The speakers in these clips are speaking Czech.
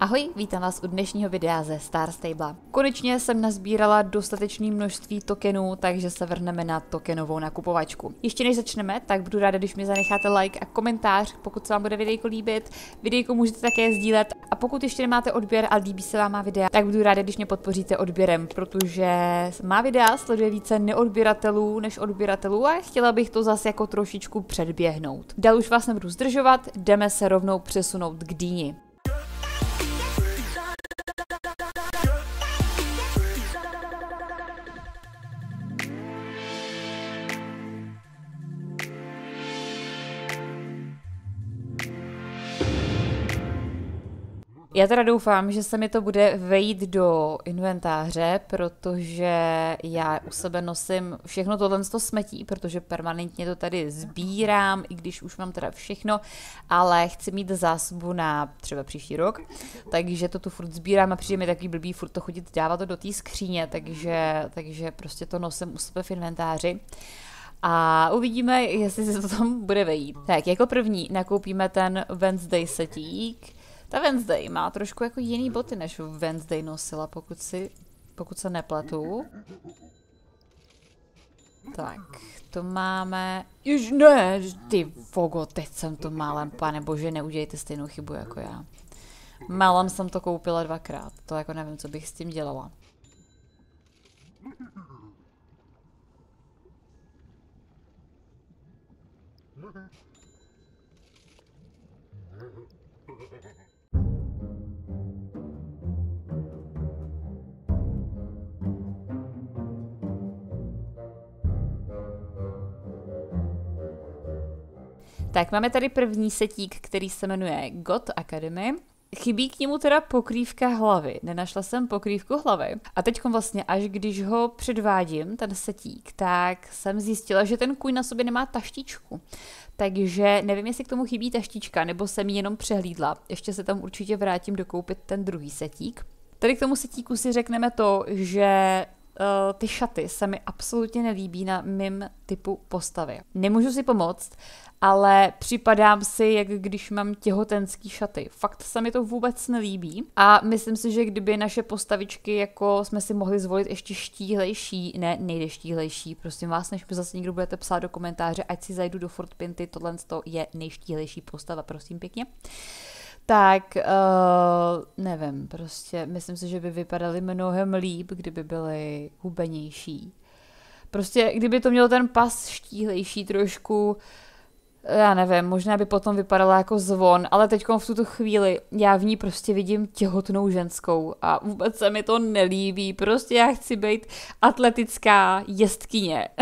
Ahoj, vítám vás u dnešního videa ze Star Stable. Konečně jsem nazbírala dostatečné množství tokenů, takže se vrhneme na tokenovou nakupovačku. Ještě než začneme, tak budu ráda, když mi zanecháte like a komentář, pokud se vám bude videjko líbit. Videjko můžete také sdílet a pokud ještě nemáte odběr a líbí se vám má videa, tak budu ráda, když mě podpoříte odběrem, protože má videa sleduje více neodběratelů než odběratelů a chtěla bych to zase jako trošičku předběhnout. Dál už vás nebudu zdržovat, jdeme se rovnou přesunout k dýni. Já teda doufám, že se mi to bude vejít do inventáře, protože já u sebe nosím všechno tohle to smetí, protože permanentně to tady sbírám, i když už mám teda všechno, ale chci mít zásobu na třeba příští rok, takže to tu furt sbírám a přijde mi takový blbý furt to chodit dávat to do té skříně, takže, takže prostě to nosím u sebe v inventáři a uvidíme, jestli se to tam bude vejít. Tak, jako první nakoupíme ten Wednesday setík, ta Wednesday má trošku jako jiný boty, než Wednesday nosila, pokud si, pokud se nepletu. Tak, to máme... Jež ne, ty vogo, teď jsem to málem, pane bože, neudějte stejnou chybu jako já. Málem jsem to koupila dvakrát, to jako nevím, co bych s tím dělala. Tak máme tady první setík, který se jmenuje God Academy. Chybí k němu teda pokrývka hlavy. Nenašla jsem pokrývku hlavy. A teď vlastně, až když ho předvádím, ten setík, tak jsem zjistila, že ten kůň na sobě nemá taštičku. Takže nevím, jestli k tomu chybí taštička, nebo jsem ji jenom přehlídla. Ještě se tam určitě vrátím dokoupit ten druhý setík. Tady k tomu setíku si řekneme to, že Eh, ty šaty se mi absolutně nelíbí na mým typu postavy. Nemůžu si pomoct, ale připadám si, jak když mám těhotenský šaty. Fakt se mi to vůbec nelíbí a myslím si, že kdyby naše postavičky, jako jsme si mohli zvolit ještě štíhlejší, ne štíhlejší, prosím vás, než mi zase někdo budete psát do komentáře, ať si zajdu do Pinty, tohle je nejštíhlejší postava, prosím pěkně. Uh, tak uh, nevím, prostě myslím si, že by vypadaly mnohem líp, kdyby byly hubenější. Prostě kdyby to mělo ten pas štíhlejší trošku, já nevím, možná by potom vypadala jako zvon, ale teď v tuto chvíli já v ní prostě vidím těhotnou ženskou a vůbec se mi to nelíbí. Prostě já chci být atletická jestkyně.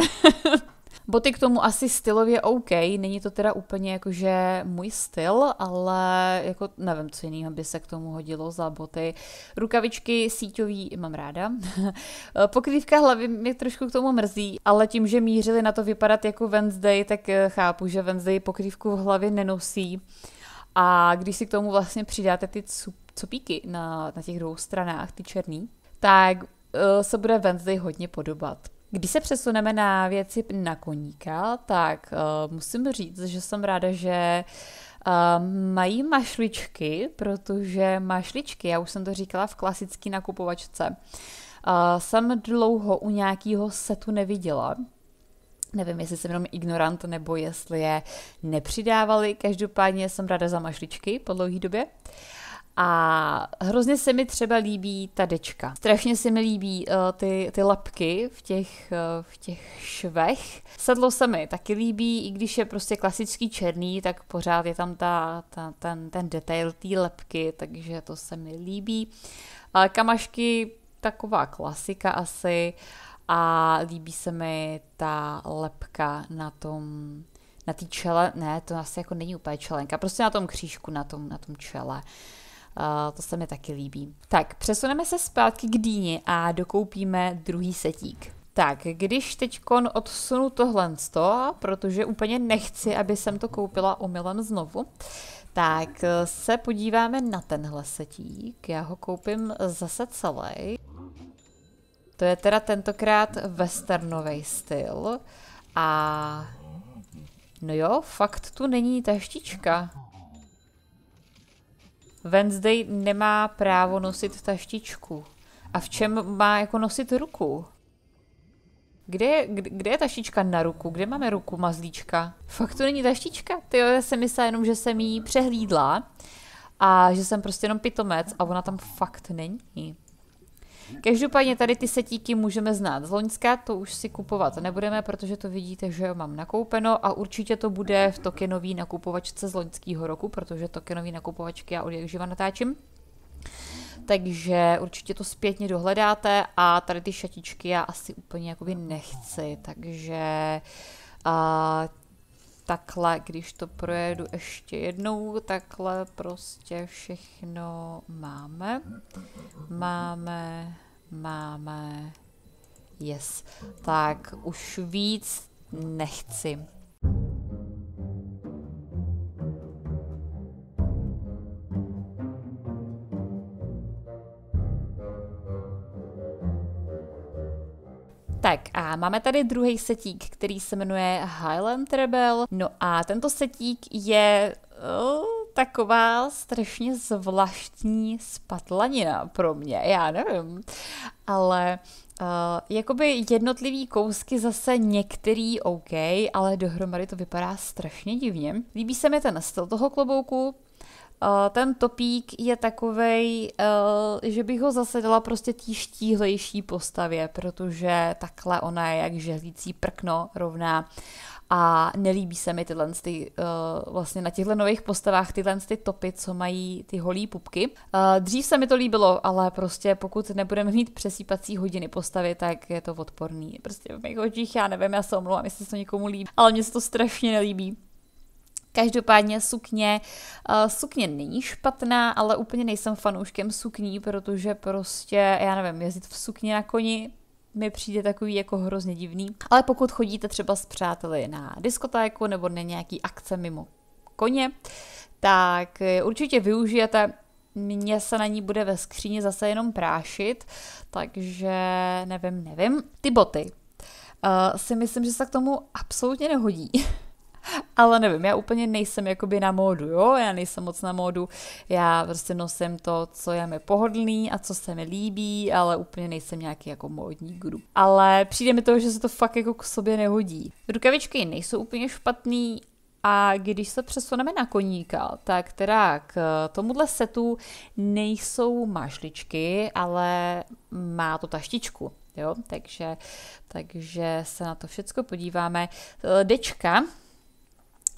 Boty k tomu asi stylově OK, není to teda úplně jakože můj styl, ale jako nevím, co jiného by se k tomu hodilo za boty. Rukavičky síťový mám ráda. Pokrývka hlavy mě trošku k tomu mrzí, ale tím, že mířili na to vypadat jako Wednesday, tak eh, chápu, že Wednesday pokrývku v hlavě nenosí. A když si k tomu vlastně přidáte ty copíky na, na těch dvou stranách, ty černý, tak eh, se bude Wednesday hodně podobat. Když se přesuneme na věci na koníka, tak uh, musím říct, že jsem ráda, že uh, mají mašličky, protože mašličky, já už jsem to říkala v klasické nakupovačce, uh, jsem dlouho u nějakého setu neviděla. Nevím, jestli jsem jenom ignorant, nebo jestli je nepřidávali. Každopádně jsem ráda za mašličky po dlouhé době. Uh, a hrozně se mi třeba líbí ta dečka. Strašně se mi líbí uh, ty, ty lapky v těch, uh, v těch švech. Sedlo se mi taky líbí, i když je prostě klasický černý, tak pořád je tam ta, ta, ten, ten detail té lepky, takže to se mi líbí. Uh, kamašky, taková klasika asi. A líbí se mi ta lepka na tom na té čele, ne, to asi jako není úplně čelenka, prostě na tom křížku, na tom, na tom čele. Uh, to se mi taky líbí. Tak, přesuneme se zpátky k dýni a dokoupíme druhý setík. Tak, když teď odsunu tohle, protože úplně nechci, aby jsem to koupila omylem znovu, tak eh, se podíváme na tenhle setík. Já ho koupím zase celý. To je teda tentokrát westernový styl. A... No jo, fakt tu není ta štička. Wednesday nemá právo nosit taštičku. A v čem má jako nosit ruku? Kde je, kde je taštička na ruku? Kde máme ruku mazlíčka? Fakt to není taštička. Ty já jsem myslela jenom, že jsem jí přehlídla a že jsem prostě jenom pitomec a ona tam fakt není. Každopádně tady ty setíky můžeme znát z Loňska, to už si kupovat nebudeme, protože to vidíte, že jo, mám nakoupeno a určitě to bude v tokenový nakupovačce z loňského roku, protože tokenový nakupovačky já od jak živa natáčím takže určitě to zpětně dohledáte a tady ty šatičky já asi úplně jakoby nechci, takže a takhle, když to projedu ještě jednou, takhle prostě všechno máme. Máme, máme, yes. Tak už víc nechci. máme tady druhý setík, který se jmenuje Highland Rebel. No a tento setík je oh, taková strašně zvláštní spatlanina pro mě, já nevím. Ale Uh, jakoby jednotlivý kousky zase některý OK, ale dohromady to vypadá strašně divně. Líbí se mi ten styl toho klobouku, Eh, ten topík je takovej, eh, že bych ho zase dala prostě tí štíhlejší postavě, protože takhle ona je jak žehlící prkno rovná a nelíbí se mi tyhle ty, uh, vlastně na těchto nových postavách tyhle ty topy, co mají ty holí pupky. Uh, dřív se mi to líbilo, ale prostě pokud nebudeme mít přesýpací hodiny postavy, tak je to odporný. Prostě v mých očích, já nevím, já se omlouvám, jestli se to někomu líbí, ale mně se to strašně nelíbí. Každopádně sukně, uh, sukně není špatná, ale úplně nejsem fanouškem sukní, protože prostě, já nevím, jezdit v sukně na koni mi přijde takový jako hrozně divný. Ale pokud chodíte třeba s přáteli na diskotéku nebo na nějaký akce mimo koně, tak eh, určitě využijete mně se na ní bude ve skříni zase jenom prášit, takže nevím, nevím. Ty boty uh, si myslím, že se k tomu absolutně nehodí. ale nevím, já úplně nejsem jakoby na módu, jo, já nejsem moc na módu, já prostě nosím to, co je mi pohodlný a co se mi líbí, ale úplně nejsem nějaký jako módní guru. Ale přijde mi to, že se to fakt jako k sobě nehodí. Rukavičky nejsou úplně špatný, a když se přesuneme na koníka, tak teda k eh, tomuhle setu nejsou mašličky, ale má to taštičku. Jo? Takže, takže se na to všechno podíváme. Eh, Dečka,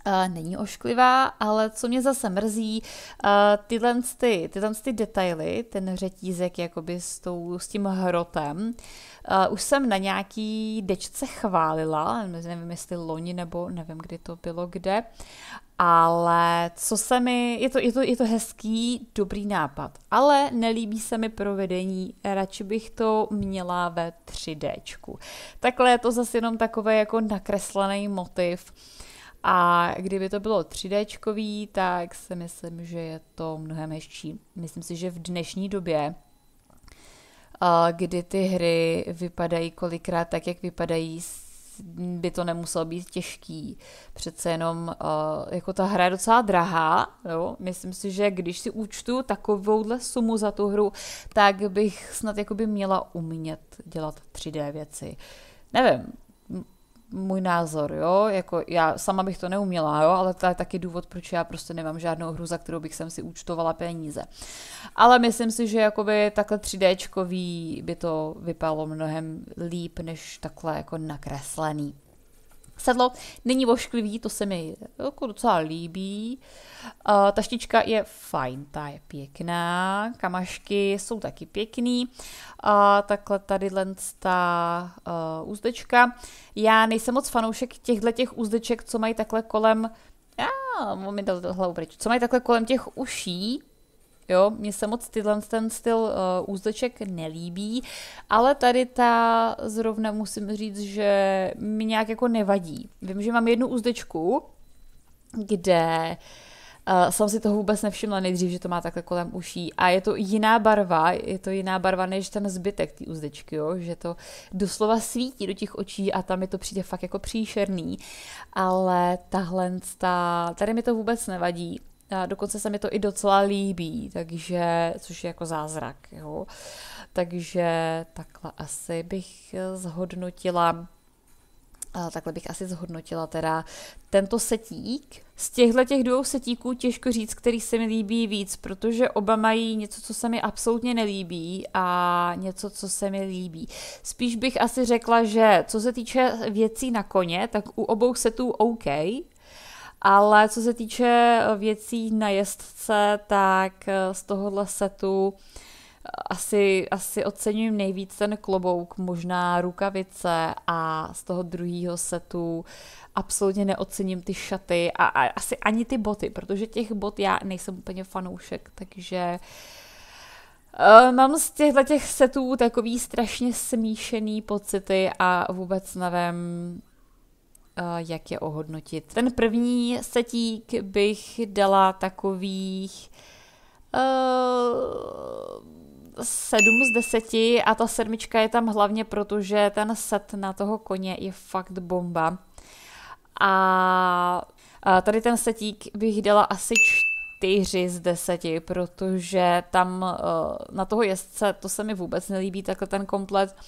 Eh, není ošklivá, ale co mě zase mrzí, eh, tyhle, ty, tyhle ty detaily, ten řetízek jakoby s, tou, s tím hrotem, eh, už jsem na nějaký dečce chválila, nevím jestli loni nebo nevím, kdy to bylo kde, ale co se mi, je to, je to, je to hezký, dobrý nápad, ale nelíbí se mi provedení, radši bych to měla ve 3D. Takhle je to zase jenom takové jako nakreslený motiv, uh, a kdyby to bylo 3D, tak si myslím, že je to mnohem hezčí. Myslím si, že v dnešní době, eh, kdy ty hry vypadají kolikrát tak, jak vypadají, by to nemuselo být těžký. Přece jenom eh, jako ta hra je docela drahá. Jo? Myslím si, že když si účtu takovouhle sumu za tu hru, tak bych snad měla umět dělat 3D věci. Nevím, můj názor, jo, jako já sama bych to neuměla, jo, ale to je taky důvod, proč já prostě nemám žádnou hru, za kterou bych sem si účtovala peníze. Ale myslím si, že jakoby takhle 3Dčkový by to vypadalo mnohem líp, než takhle jako nakreslený. Sedlo není vošklivý, to se mi eh, jako docela líbí. Uh, eh, taštička je fajn, ta je pěkná, kamašky jsou taky pěkný. Uh, takhle tady ta uh, úzdečka. Já nejsem moc fanoušek těchto těch úzdeček, co mají takhle kolem... Já ah, moment, hlavu pryč. Co mají takhle kolem těch uší, Jo, mně se moc tyhle ten styl uh, eh, úzdeček nelíbí, ale tady ta zrovna musím říct, že mi nějak jako nevadí. Vím, že mám jednu úzdečku, kde uh, jsem si toho vůbec nevšimla nejdřív, že to má takhle kolem uší a je to jiná barva, je to jiná barva než ten zbytek té úzdečky, jo? že to doslova svítí do těch očí a tam mi to přijde fakt jako příšerný, ale tahle, ta, tady mi to vůbec nevadí a dokonce se mi to i docela líbí, takže, což je jako zázrak. Jo. Takže takhle asi bych zhodnotila takhle bych asi zhodnotila teda tento setík. Z těchto těch dvou setíků těžko říct, který se mi líbí víc, protože oba mají něco, co se mi absolutně nelíbí a něco, co se mi líbí. Spíš bych asi řekla, že co se týče věcí na koně, tak u obou setů OK, ale co se týče eh, věcí na jezdce, tak eh, z tohohle setu eh, asi, asi oceňuji nejvíc ten klobouk, možná rukavice a z toho druhého setu absolutně neocením ty šaty a, a asi ani ty boty, protože těch bot já nejsem úplně fanoušek, takže mám z těchto těch setů takový strašně smíšený pocity a vůbec nevím, Eh, jak je ohodnotit. Ten první setík bych dala takových uh, eh, 7 z 10 a ta sedmička je tam hlavně proto, že ten set na toho koně je fakt bomba. A tady ten setík bych dala asi 4 z 10, protože tam uh, na toho jezdce to se mi vůbec nelíbí, takhle ten komplet. Uh,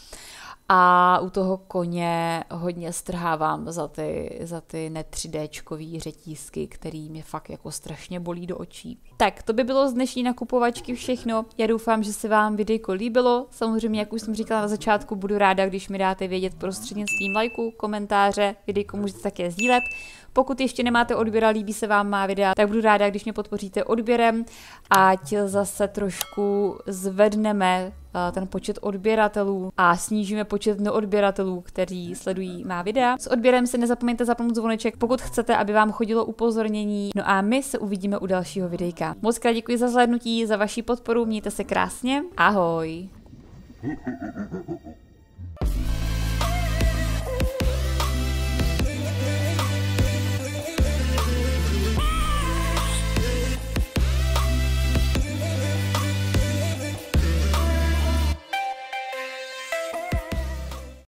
a u toho koně hodně strhávám za ty, za ty ne 3D řetízky, který mě fakt jako strašně bolí do očí. Tak, to by bylo z dnešní nakupovačky všechno. Já doufám, že se vám videjko líbilo. Samozřejmě, jak už jsem říkala na začátku, budu ráda, když mi dáte vědět prostřednictvím lajku, komentáře, videjko můžete také sdílet. Pokud ještě nemáte odběra, líbí se vám má videa, tak budu ráda, když mě podpoříte odběrem, ať zase trošku zvedneme Eh, ten počet odběratelů a snížíme počet neodběratelů, kteří sledují má videa. S odběrem si nezapomeňte zapnout zvoneček, pokud chcete, aby vám chodilo upozornění. No a my se uvidíme u dalšího videjka. Moc krát děkuji za zhlédnutí, za vaši podporu, mějte se krásně, ahoj!